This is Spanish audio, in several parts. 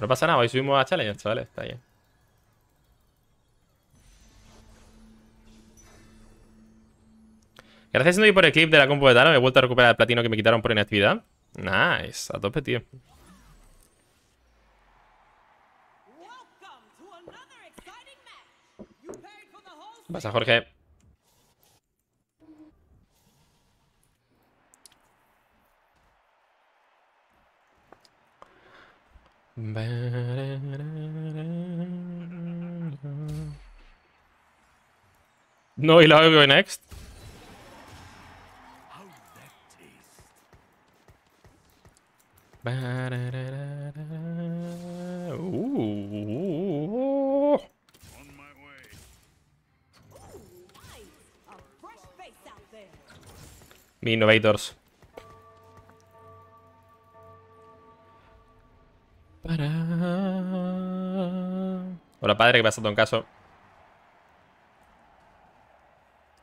Pero no pasa nada, hoy subimos a Challenges, chavales. Está bien. Gracias, y por el clip de la compu de Me He vuelto a recuperar el platino que me quitaron por inactividad. Nice, a tope, tío. ¿Qué pasa, Jorge? No, y la hago next. Uh. innovators. Hola padre, ¿qué pasa, caso.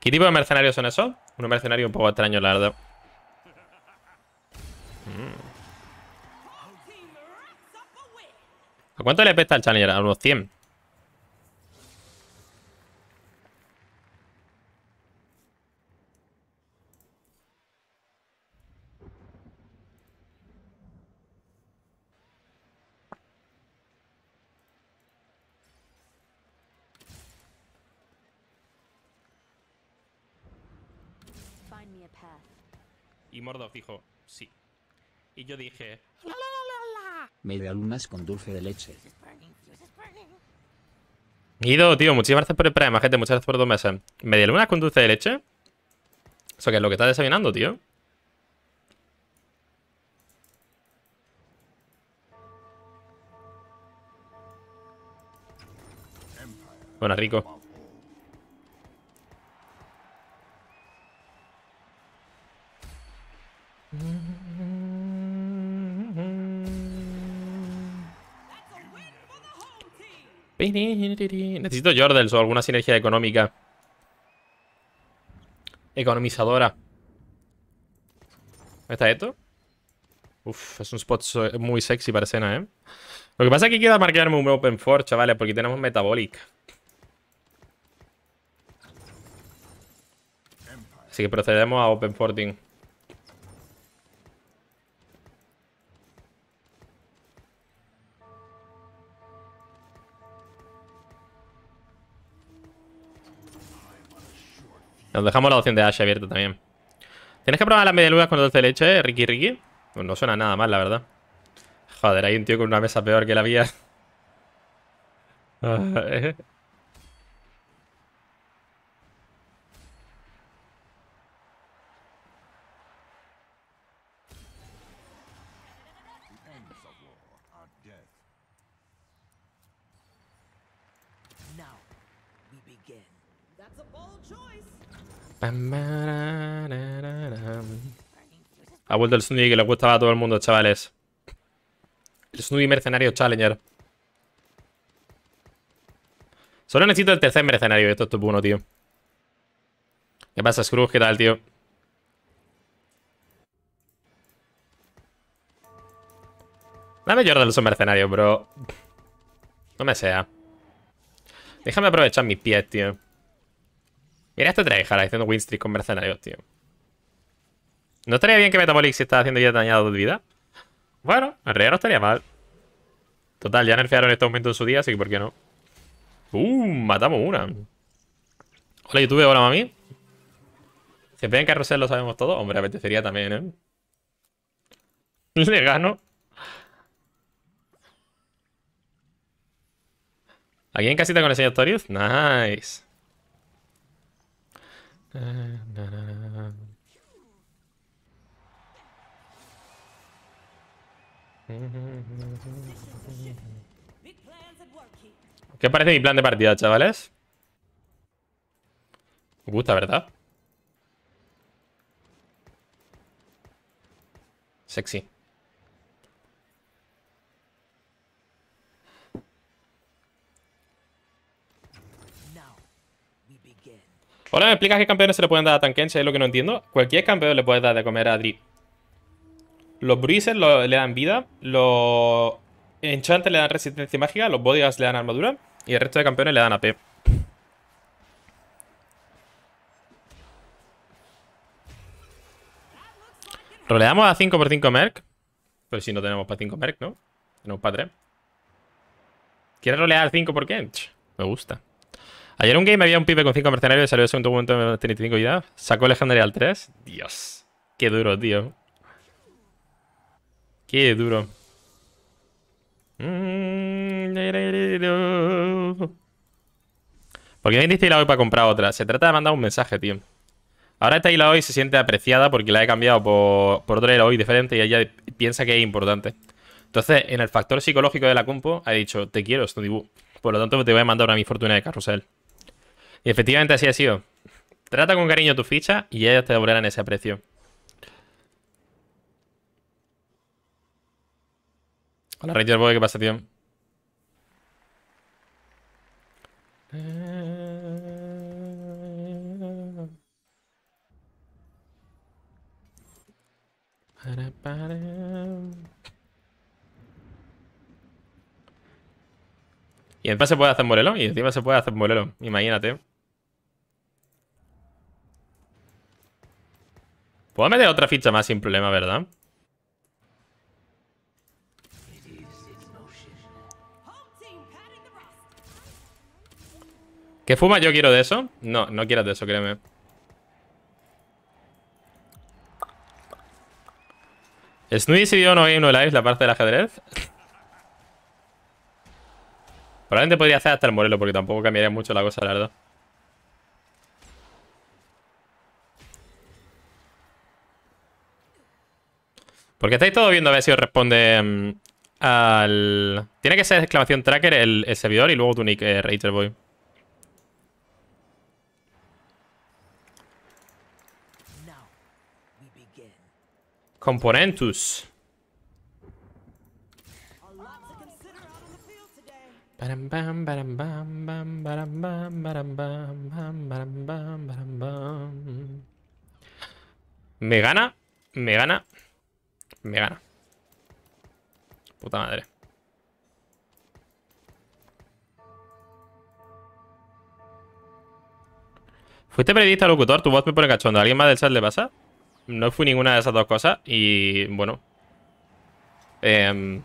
¿Qué tipo de mercenarios son esos? Un mercenario un poco extraño, la mm. ¿A cuánto le pesta al Challenger? A unos 100. Mordo fijo sí. Y yo dije, la, con dulce de leche. Guido, tío, muchísimas gracias por el primer, gente. Muchas gracias por dos meses. ¿Media con dulce de leche? ¿Eso que es lo que estás desayunando, tío? Bueno, rico. Necesito Jordels o alguna sinergia económica. Economizadora. ¿Dónde está esto? Uf, es un spot muy sexy para escena, ¿eh? Lo que pasa es que queda marcarme un Open for, chavales, porque tenemos Metabolic. Así que procedemos a Open forting. dejamos la opción de Ash abierta también. Tienes que probar las medialunas con dulce de leche, eh? Ricky Ricky. Pues no suena nada mal, la verdad. Joder, hay un tío con una mesa peor que la mía. Now we ha vuelto el Snoopy que le gustaba a todo el mundo, chavales. El Mercenario Challenger. Solo necesito el tercer mercenario. Esto es top 1, tío. ¿Qué pasa, Scrooge? ¿Qué tal, tío? La mayor de los mercenarios, bro. No me sea. Déjame aprovechar mis pies, tío. Mira este tryhard haciendo winstreak con mercenarios, tío. ¿No estaría bien que Metabolic si está haciendo ya dañado de vida? Bueno, en realidad no estaría mal. Total, ya nerfearon este aumento en su día, así que ¿por qué no? ¡Uh! Matamos una. Hola, YouTube. Hola, mami. Si que carrusel lo sabemos todo. Hombre, apetecería también, ¿eh? Le gano. ¿Alguien casita con el señor Torius? Nice. ¿Qué parece mi plan de partida, chavales? Me gusta, ¿verdad? Sexy. Hola, ¿me explicas qué campeones se le pueden dar a Tankense? Es lo que no entiendo. Cualquier campeón le puede dar de comer a Adri. Los Bruises le dan vida. Los Enchantes le dan resistencia mágica. Los Bodyguards le dan armadura. Y el resto de campeones le dan AP. Roleamos a 5 x 5 Merc. Pero si no tenemos para 5 Merc, ¿no? Tenemos para 3. ¿Quieres rolear 5 por qué? Me gusta. Ayer en un game había un pibe con 5 mercenarios, y salió el segundo momento de 35 ya. Sacó Legendary al 3. Dios. Qué duro, tío. Qué duro. ¿Por qué vendiste la hoy para comprar otra? Se trata de mandar un mensaje, tío. Ahora esta hila hoy se siente apreciada porque la he cambiado por, por otra hoy diferente y ella piensa que es importante. Entonces, en el factor psicológico de la compo, ha dicho, te quiero, dibujo Por lo tanto, te voy a mandar una mi fortuna de carrusel. Y efectivamente así ha sido. Trata con cariño tu ficha y ellas te devolverán ese precio. Hola, Ranger Boy, ¿qué pasa, tío? Y encima se puede hacer morelo. Y encima se puede hacer morelo. Imagínate. Puedo meter otra ficha más sin problema, ¿verdad? ¿Qué fuma yo quiero de eso? No, no quieras de eso, créeme. y decidido, no hay No Life, la parte del ajedrez. Probablemente podría hacer hasta el Morelo, porque tampoco cambiaría mucho la cosa, la verdad. Porque estáis todos viendo a ver si os responde al... Tiene que ser exclamación tracker el, servidor y luego tu nick, eh, Raterboy. Componentus. Me gana, me gana. Me gana. Puta madre. Fuiste periodista locutor, tu voz me pone cachondo. alguien más del chat le pasa? No fui ninguna de esas dos cosas y bueno. Em,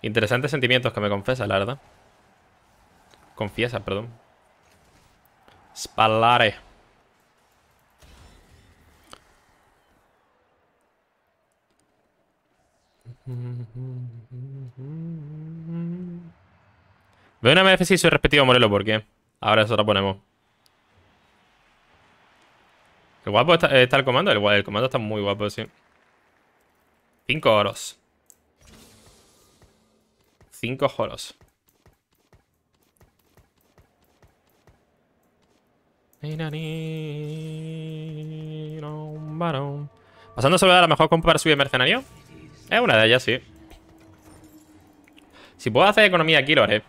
interesantes sentimientos que me confiesa, la verdad. Confiesa, perdón. Spallare. Veo una MFC y soy respectivo Morelo, porque ahora eso lo ponemos. El guapo está, el comando, el, comando está muy guapo, sí. 5 oros. 5 oros. Pasando sobre a la mejor compra para subir mercenario. Es una de ellas, sí. Si puedo hacer economía aquí, lo haré.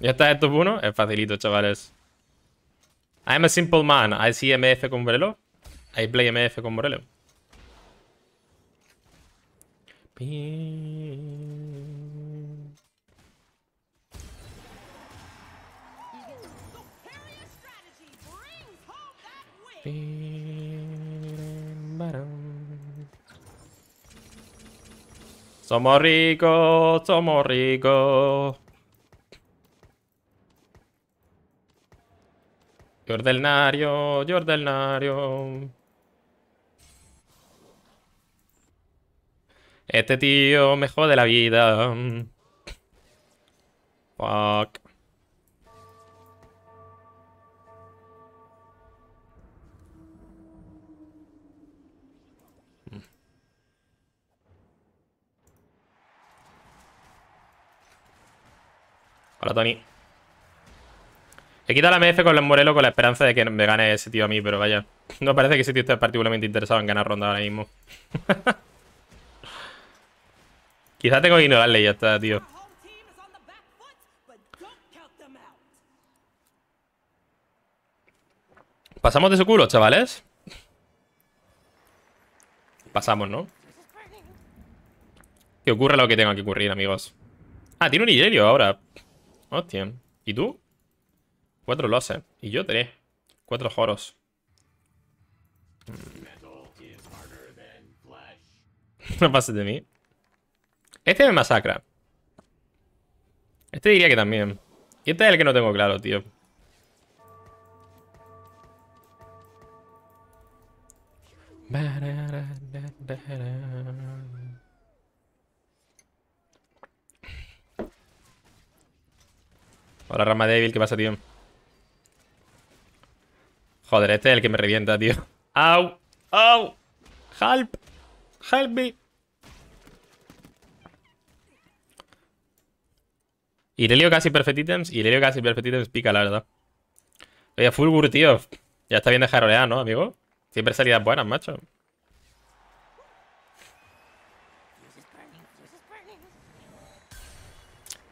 Ya está, esto es uno. Es facilito, chavales. I'm a simple man. I see MF con Morello I play MF con Morelo. Somos ricos, somos ricos. Jordelnario, Jordelnario. Este tío me jode la vida. Fuck. Tony. He quitado la MF con los Morelo con la esperanza de que me gane ese tío a mí, pero vaya. No parece que ese tío esté particularmente interesado en ganar ronda ahora mismo. Quizás tengo que ignorarle y ya está, tío. ¿Pasamos de su culo, chavales? Pasamos, ¿no? Que ocurra lo que tenga que ocurrir, amigos. Ah, tiene un Igelio ahora. Hostia. ¿Y tú? Cuatro loses Y yo tres. Cuatro horos mm. No pases de mí. Este me masacra. Este diría que también. Y este es el que no tengo claro, tío. Hola, rama débil, ¿qué pasa, tío? Joder, este es el que me revienta, tío. ¡Au! ¡Au! ¡Help! ¡Help me! Irelio casi perfect items. Irelio casi perfect items pica, la verdad. Oye, Fulgur, tío. Ya está bien dejar jarolear, ¿no, amigo? Siempre salidas buenas, macho.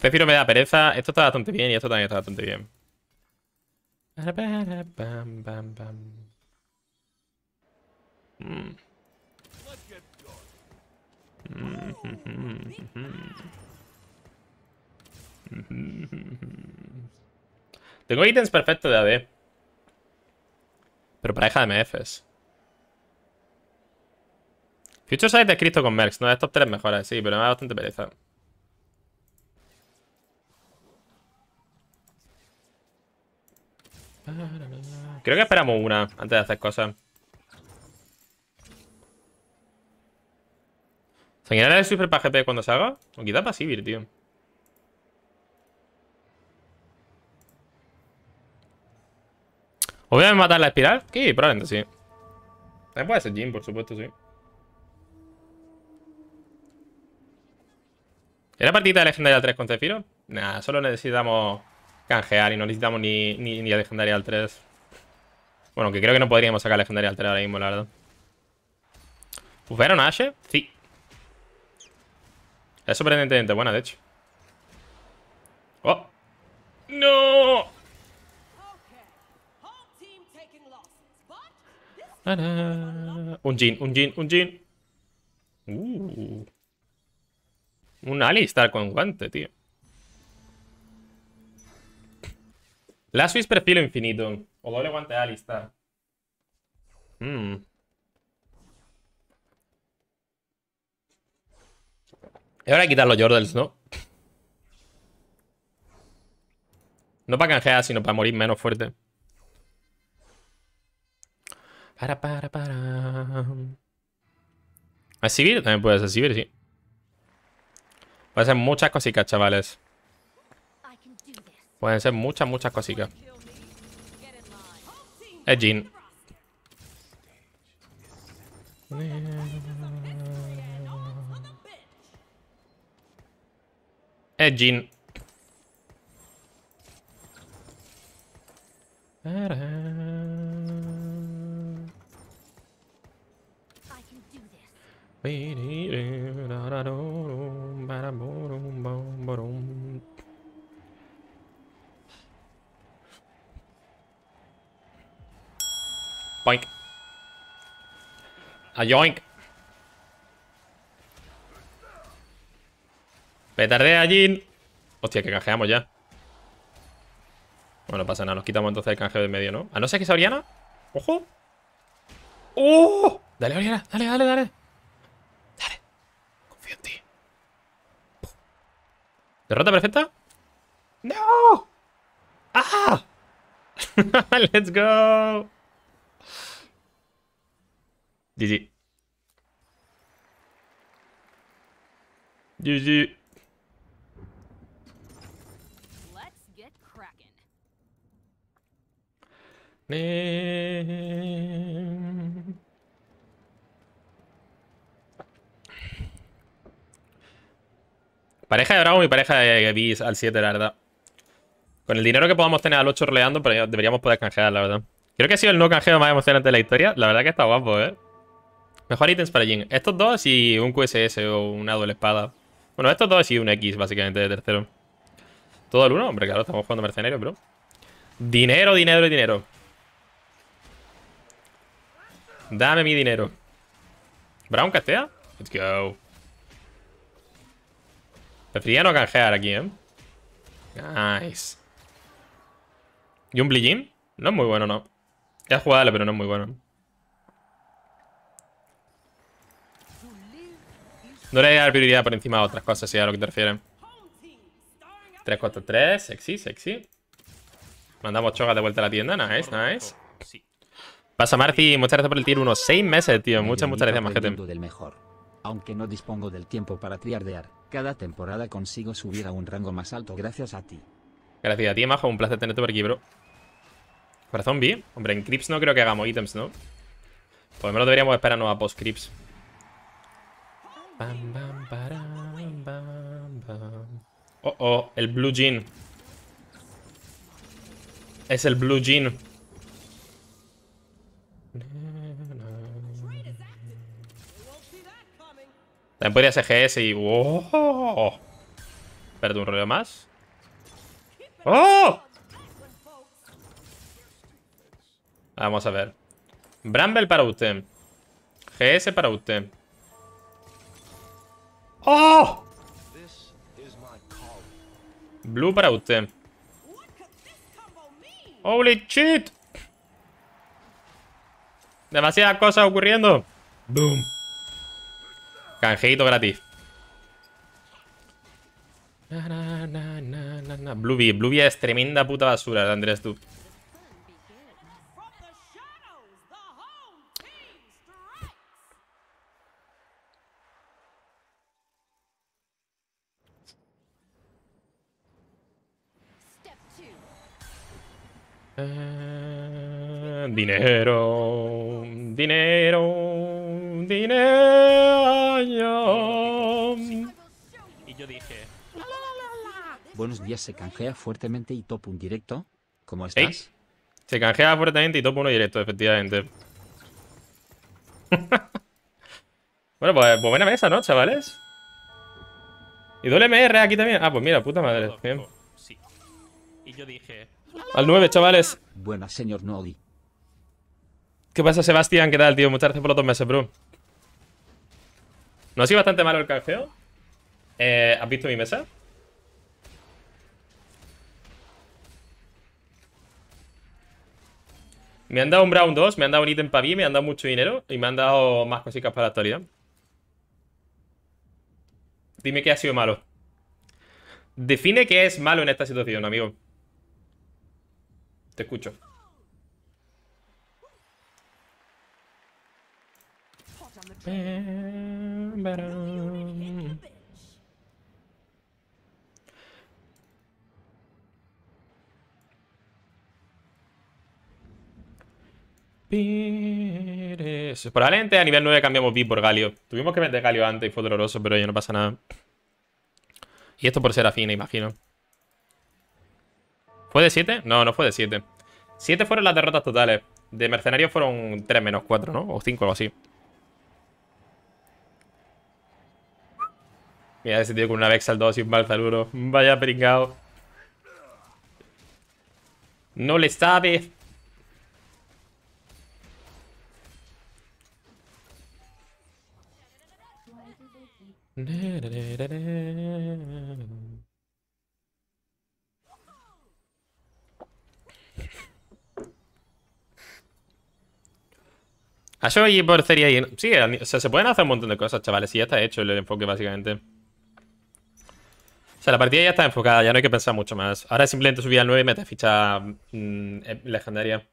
Prefiero me da pereza. Esto está bastante bien y esto también está bastante bien. Mm. Mm. Tengo ítems perfectos de AD. Pero pareja de MFs. Future Side de Cristo con Merx. No, es estos tres mejores, sí, pero me da bastante pereza. Creo que esperamos una antes de hacer cosas. señalar el Super para GP cuando salga? O quizá para civil tío. ¿O voy a matar la espiral? Sí, probablemente sí. También puede ser Jim, por supuesto, sí. ¿Era partida de legendaria 3 con Cefiro? Nah, solo necesitamos canjear y no necesitamos ni, ni, ni legendaria al 3. Bueno, que creo que no podríamos sacar legendaria al 3 ahora mismo, la verdad. Pues a Ashe? Eh, sí. Es sorprendentemente buena, de hecho. ¡Oh! ¡No! Un Jin, un Jin, un Jin. Uh. Un Alistar con guante, tío. Lazo perfil infinito. O doble guante hmm. de Alistar. ahora quitar los Jordals, ¿no? No para canjear, sino para morir menos fuerte. Para, para, para. A también puedes, exhibir, sí. a ser muchas cositas, chavales. Pueden ser muchas, muchas cositas. Es Jin. Es Boink. A yoink. Petardea, Jin. Hostia, que canjeamos ya. Bueno, pasa nada, nos quitamos entonces el canjeo del medio, ¿no? A no ser que sea Oriana. ¡Ojo! ¡Oh! Dale, Oriana, dale, dale, dale. Dale. Confío en ti. ¿Derrota perfecta? ¡No! ¡Ah! ¡Let's go! GG. GG. Pareja de Dragon y pareja de Beast al 7, la verdad. Con el dinero que podamos tener al 8 roleando, deberíamos poder canjear, la verdad. Creo que ha sido el no canjeo más emocionante de la historia. La verdad que está guapo, ¿eh? Mejor ítems para Jin. Estos dos y un QSS o una doble espada. Bueno, estos dos y un X, básicamente, de tercero. Todo el uno, hombre, claro, estamos jugando mercenario, bro. Dinero, dinero y dinero. Dame mi dinero. ¿Brown castea? Let's go. Prefiero no canjear aquí, ¿eh? Nice. ¿Y un Jin? No es muy bueno, no. Es jugable, pero no es muy bueno. No le dar prioridad por encima de otras cosas, si a lo que te refieren. 3 4, 3, sexy, sexy. Mandamos choca de vuelta a la tienda, nice, nice. Pasa Marci, muchas gracias por el tier unos 6 meses, tío. Muchas, muchas gracias, Majete. Del mejor. Aunque no dispongo del tiempo para triardear, cada temporada consigo subir a un rango más alto gracias a ti. Gracias a ti, Majo. Un placer tenerte por aquí, bro. Corazón B. Hombre, en Crips no creo que hagamos ítems, ¿no? Por lo menos deberíamos esperarnos a post-Crips. Oh, oh, el blue jean. Es el blue jean. También podría ser GS y... ¡Oh! un rollo más. ¡Oh! Vamos a ver. Bramble para usted. GS para usted. ¡Oh! Blue para usted. ¡Holy shit! Demasiadas cosas ocurriendo. ¡Boom! Canjeito gratis. Na, na, Bluebee. es tremenda puta basura, Andrés, tú. Eh, dinero, dinero, dinero. Y yo dije. Buenos días, se canjea fuertemente y top un directo. ¿Cómo estás? Se canjea fuertemente y top uno directo, efectivamente. bueno, pues, pues, buena mesa, ¿no, chavales? ¿Y doble MR aquí también? Ah, pues mira, puta madre. Y yo dije, al 9, chavales. Buenas, señor Nodi. ¿Qué pasa, Sebastián? ¿Qué tal, tío? Muchas gracias por los dos meses, bro. ¿No ha sido bastante malo el calceo? Eh, ¿Has visto mi mesa? Me han dado un Brown 2, me han dado un ítem para mí, me han dado mucho dinero y me han dado más cositas para la actualidad. Dime qué ha sido malo. Define qué es malo en esta situación, amigo. Te escucho. Pires. Probablemente a nivel 9 cambiamos B por Galio. Tuvimos que meter Galio antes y fue doloroso, pero ya no pasa nada. Y esto por ser afín, imagino. ¿Fue de 7? No, no fue de 7. 7 fueron las derrotas totales. De mercenarios fueron 3 menos 4, ¿no? O 5 o así. Mira ese tío con una Vexal 2 y un Balzaluro. Vaya pringao. No le sabe. Eso ah, por y... Sí, se pueden hacer un montón de cosas, chavales. Y ya está hecho el enfoque, básicamente. O sea, la partida ya está enfocada, ya no hay que pensar mucho más. Ahora simplemente subir al 9 y meter ficha mm, legendaria.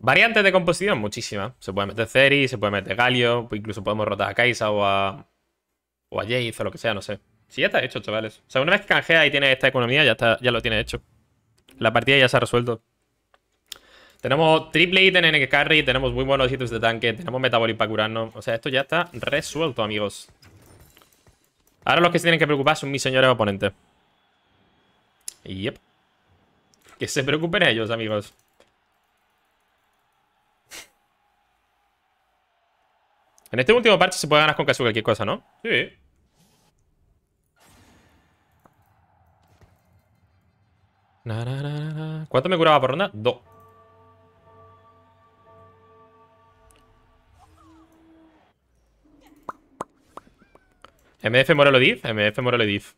Variantes de composición, muchísimas. Se puede meter Ceri, se puede meter Galio, incluso podemos rotar a Kaisa o a, o a Jace o lo que sea, no sé. Si ya está hecho, chavales. O sea, una vez que canjea y tiene esta economía, ya, está, ya lo tiene hecho. La partida ya se ha resuelto. Tenemos triple ítem en el carry, tenemos muy buenos hitos de tanque, tenemos metabolic para curarnos. O sea, esto ya está resuelto, amigos. Ahora los que se tienen que preocupar son mis señores oponentes. Yep. Que se preocupen ellos, amigos. En este último parche se puede ganar con casi cualquier cosa, ¿no? Sí. ¿Cuánto me curaba por ronda? Dos. MF Morelo Diz, MF Morelo Diz.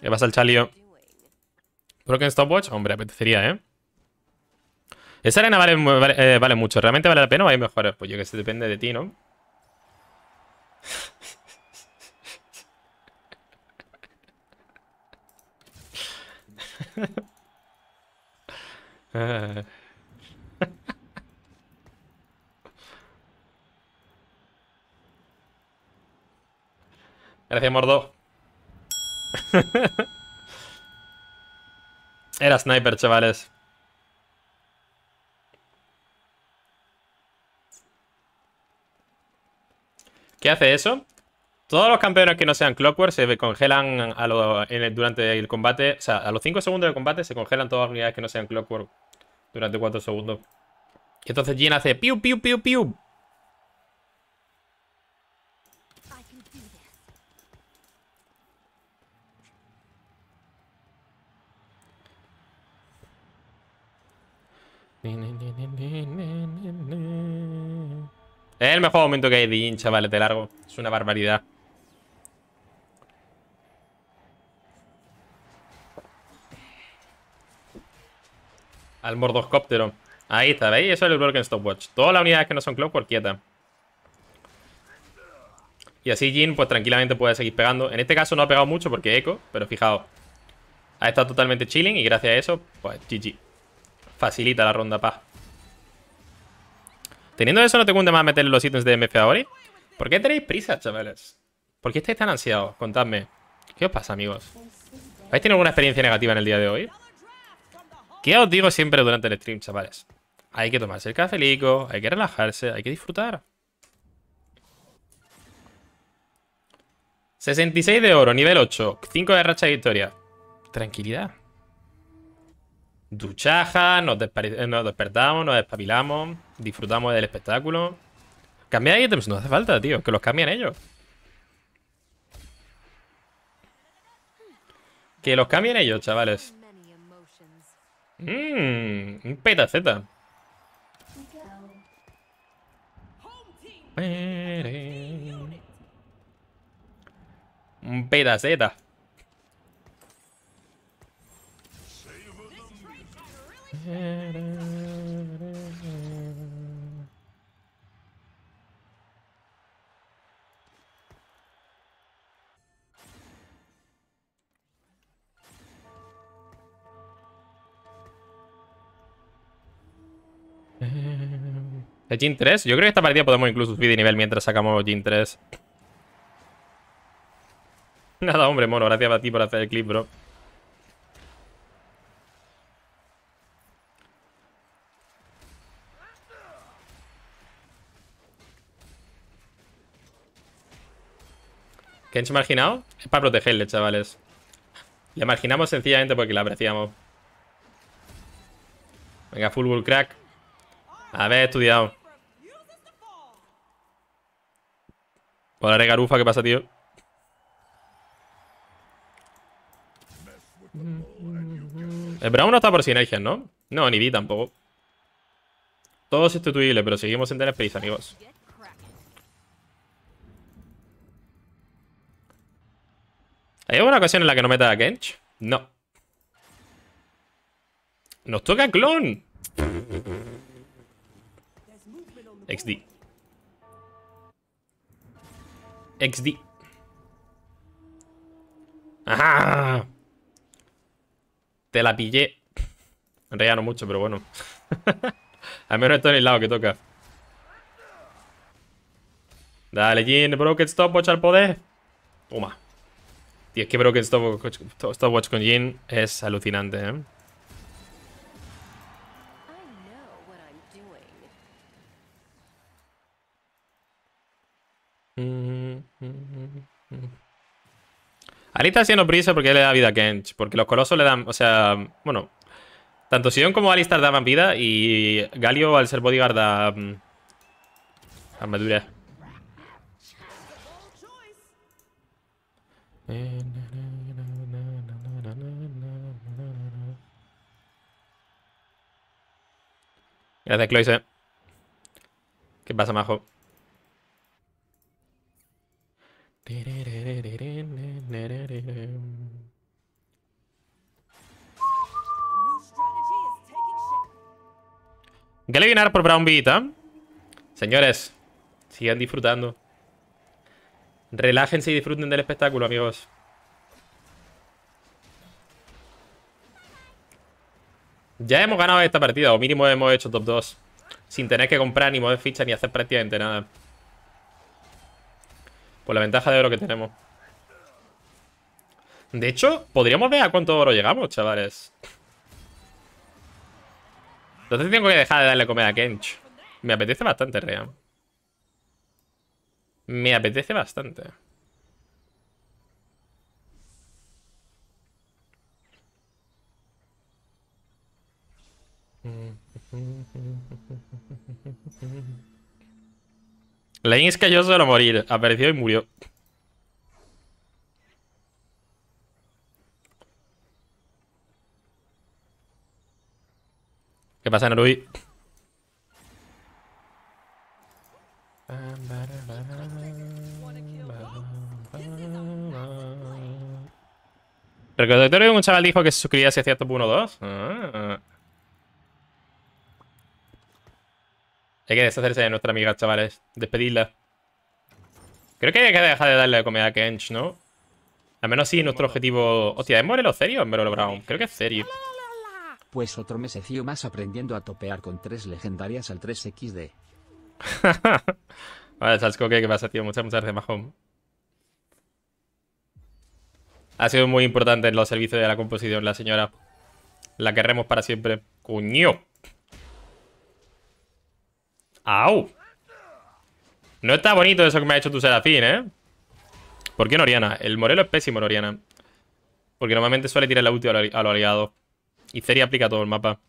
¿Qué pasa el chalio? Broken Stopwatch, hombre, apetecería, ¿eh? Esa arena eh, vale, mucho. ¿Realmente vale la pena o hay mejores? Pues yo que sé, depende de ti, ¿no? Gracias, Mordo. Era sniper, chavales. ¿Qué hace eso? Todos los campeones que no sean Clockwork se congelan durante el combate. O sea, a los 5 segundos de combate se congelan todas las unidades que no sean Clockwork durante 4 segundos. Y entonces Jin hace piu, piu, piu, piu. Es el mejor momento que hay de Jin, chavales, de largo. Es una barbaridad. al mordoscóptero. Ahí está, ¿veis? Eso es el Broken Stopwatch. Todas las unidades que no son por pues quieta Y así Jin, pues tranquilamente puede seguir pegando. En este caso no ha pegado mucho porque eco, pero fijaos. Ha estado totalmente chilling y gracias a eso, pues GG. Facilita la ronda pa Teniendo eso, no te tema más meter los ítems de MF ahora. ¿eh? ¿Por qué tenéis prisa, chavales? ¿Por qué estáis tan ansiados? Contadme. ¿Qué os pasa, amigos? ¿Habéis tenido alguna experiencia negativa en el día de hoy? os digo siempre durante el stream, chavales. Hay que tomarse el lico, hay que relajarse, hay que disfrutar. 66 de oro, nivel 8. 5 de racha de victoria. Tranquilidad. Duchaja, nos, despertamos, nos despabilamos, disfrutamos del espectáculo. Cambiar ítems no hace falta, tío, que los cambien ellos. Que los cambien ellos, chavales. Mmm, un pedaceta. Un pedaceta. ¿De Jin 3? Yo creo que esta partida podemos incluso subir de nivel mientras sacamos Jin 3. Nada, hombre, mono. Gracias a ti por hacer el clip, bro. ¿Qué ¿Kench marginado? Es para protegerle, chavales. Le marginamos sencillamente porque la apreciamos. Venga, full bull crack. Haber estudiado. Hola, Regarufa, ¿qué pasa, tío? El Bravo no está por sinergias, ¿no? No, ni vi tampoco. Todo sustituible, pero seguimos en tener prisa, amigos. ¿Hay alguna ocasión en la que no meta a Kench? No. ¡Nos toca clon! XD. XD. ¡Ajá! Te la pillé. En realidad no mucho, pero bueno. Al menos estoy en el lado que toca. Dale, Jin. Broken Stopwatch al poder. Toma. Tío, es que Broken Stopwatch, stopwatch con Jin es alucinante, ¿eh? Alistar siendo haciendo prisa porque le da vida a Kench. Porque los colosos le dan... O sea, bueno... Tanto Sion como Alistar daban vida y Galio al ser bodyguard da... Um, armadura. Gracias, Cloise. ¿Qué pasa, majo? Galevinar por Brown Beat, Señores, sigan disfrutando. Relájense y disfruten del espectáculo, amigos. Ya hemos ganado esta partida, o mínimo hemos hecho top 2. Sin tener que comprar ni mover ficha ni hacer prácticamente nada. Por pues la ventaja de oro que tenemos. De hecho, podríamos ver a cuánto oro llegamos, chavales. Entonces tengo que dejar de darle comida a Kench. Me apetece bastante, Rea. Me apetece bastante. que cayó solo morir. Apareció y murió. ¿Qué pasa, Norui? ¿Pero que un chaval dijo que se suscribía si hacía top 1 2. Ah. ah. Hay que deshacerse de nuestra amiga, chavales. Despedirla. Creo que hay que dejar de darle de a Kench, ¿no? Al menos sí, nuestro objetivo... Hostia, ¿es Morelo serio o Brown? Creo que es serio. Pues otro mesecillo más aprendiendo a topear con tres legendarias al 3XD. vale, Salsco, ¿qué pasa, tío? Muchas, muchas gracias, Mahom. Ha sido muy importante en los servicios de la composición, la señora. La querremos para siempre. ¡Cuño! ¡Au! No está bonito eso que me ha hecho tu Serafín, ¿eh? ¿Por qué Noriana? El Morelo es pésimo, Noriana. Porque normalmente suele tirar la ulti a los aliados. Y Ceri aplica todo el mapa.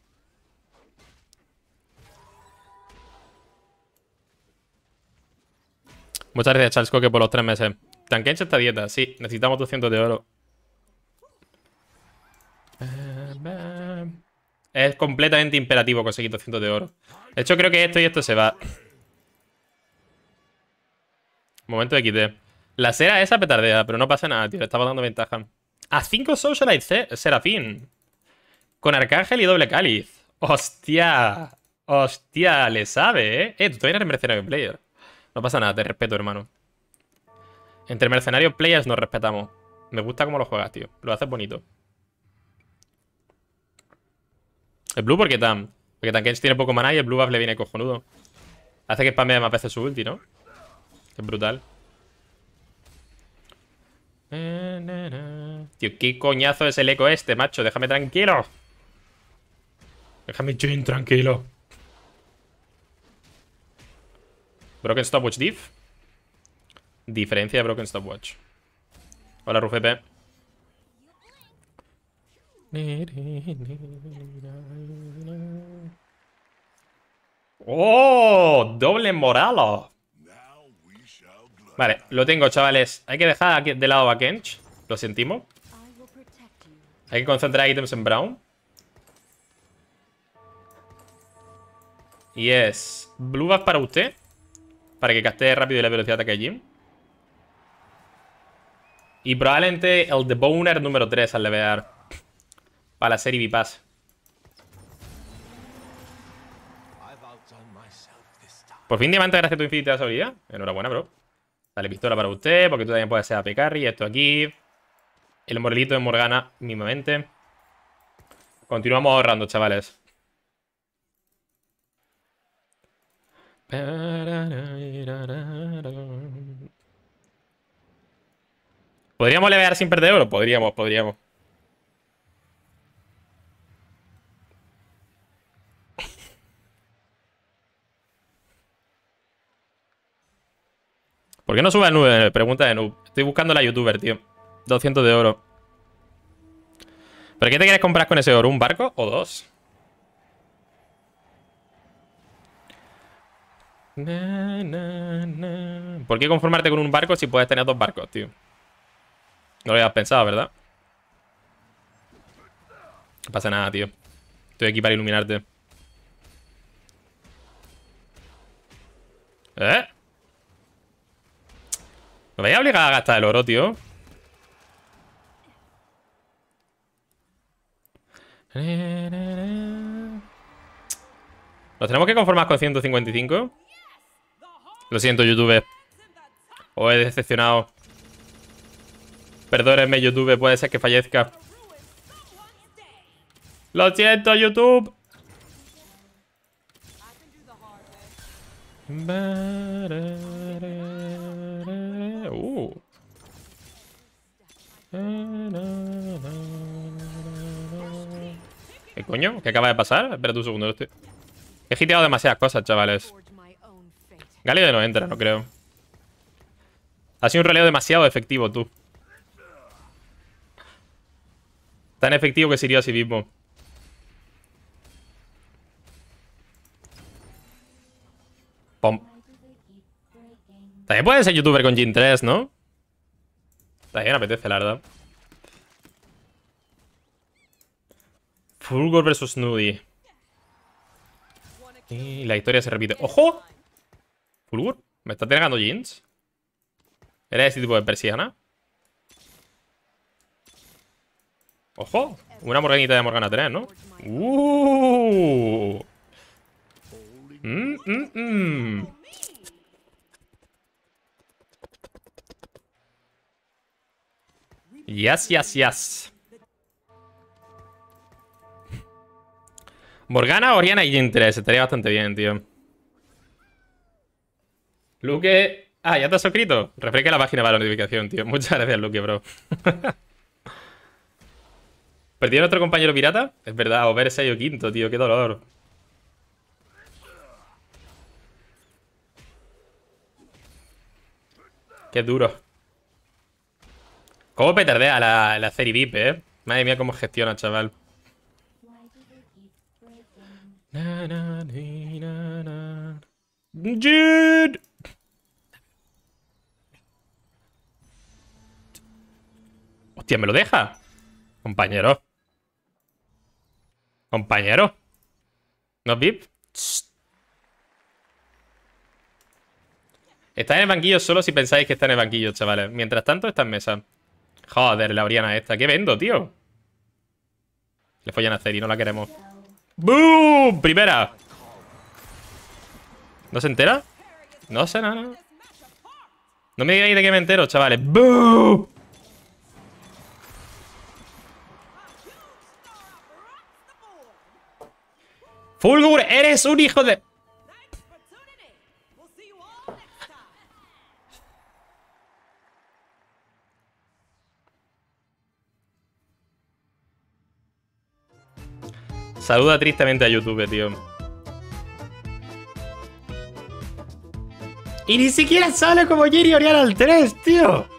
Muchas gracias, Charles Coque, por los tres meses. tan han esta dieta? Sí, necesitamos 200 de oro. Eh, eh. Es completamente imperativo conseguir 200 de oro. De hecho, creo que esto y esto se va. Momento de quité. La cera esa petardea, pero no pasa nada, tío. Le estaba dando ventaja. A 5 souls, Serafín. Con Arcángel y doble cáliz. ¡Hostia! ¡Hostia! Le sabe, ¿eh? Eh, tú no eres mercenario player. No pasa nada, te respeto, hermano. Entre mercenarios players nos respetamos. Me gusta cómo lo juegas, tío. Lo haces bonito. El blue porque tan... Porque Tankens tiene poco maná y el Blue Buff le viene cojonudo. Hace que spamee más veces su ulti, ¿no? es brutal. Tío, qué coñazo es el eco este, macho. Déjame tranquilo. Déjame Jane tranquilo. Broken Stopwatch Diff. Diferencia de Broken Stopwatch. Hola, Rufepe. ¡Oh! Doble moral Vale, lo tengo, chavales. Hay que dejar de lado a Kench. Lo sentimos. Hay que concentrar ítems en Brown. Y es Blue Buff para usted. Para que castee rápido y la velocidad de ataque Jim. Y probablemente el Boner número 3 al levear para la serie Pass. Por fin diamante gracias a tu infinita de Enhorabuena, bro. Dale pistola para usted, porque tú también puedes ser AP Carry. Esto aquí. El morelito de Morgana, mismamente. Continuamos ahorrando, chavales. ¿Podríamos levear sin perder oro? Podríamos, podríamos. qué no sube a nube? Pregunta de noob. Estoy buscando la youtuber, tío. 200 de oro. ¿Pero qué te quieres comprar con ese oro? ¿Un barco o dos? ¿Por qué conformarte con un barco si puedes tener dos barcos, tío? No lo habías pensado, ¿verdad? No pasa nada, tío. Estoy aquí para iluminarte. ¿Eh? ¿Me vais a obligar a gastar el oro, tío? ¿Nos tenemos que conformar con 155? Lo siento, YouTube. Os he decepcionado. Perdónenme, YouTube. Puede ser que fallezca. Lo siento, YouTube. ¿Qué eh, coño? ¿Qué acaba de pasar? Espera un segundo. Estoy... He giteado demasiadas cosas, chavales. Galio no entra, no creo. Ha sido un releo demasiado efectivo, tú. Tan efectivo que sería así sí mismo. Pom. También puede ser youtuber con Jin 3, ¿no? También apetece, la verdad. Fulgor versus Nudie. Y la historia se repite. ¡Ojo! ¿Fulgur? ¿Me está tirando jeans? ¿Era ese tipo de persiana? ¡Ojo! Una morganita de Morgana 3, ¿no? ¡Uh! ¡Mmm! Yes, yes, yes. Morgana, Oriana y se Estaría bastante bien, tío. Luke... Ah, ¿ya te has suscrito? Refresca la página para la notificación, tío. Muchas gracias, Luke, bro. ¿Perdieron otro compañero pirata? Es verdad, Over 6 o quinto, tío. Qué dolor. Qué duro. ¿Cómo petardea la, la serie VIP, eh? Madre mía, cómo gestiona, chaval. Hostia, ¿me lo deja? Compañero. Compañero. ¿No VIP? Está en el banquillo solo si pensáis que está en el banquillo, chavales. Mientras tanto, está en mesa. Joder, la Oriana esta. ¿Qué vendo, tío? Le follan a y no la queremos. ¡Boom! ¡Primera! ¿No se entera? No sé nada. No. no me digáis de qué me entero, chavales. ¡Boom! Fulgur, eres un hijo de... Saluda tristemente a YouTube, tío. Y ni siquiera sale como Jerry Oriana al 3, tío.